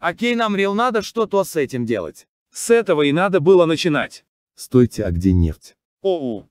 Окей, нам рел надо что-то с этим делать. С этого и надо было начинать. Стойте, а где нефть? Оу.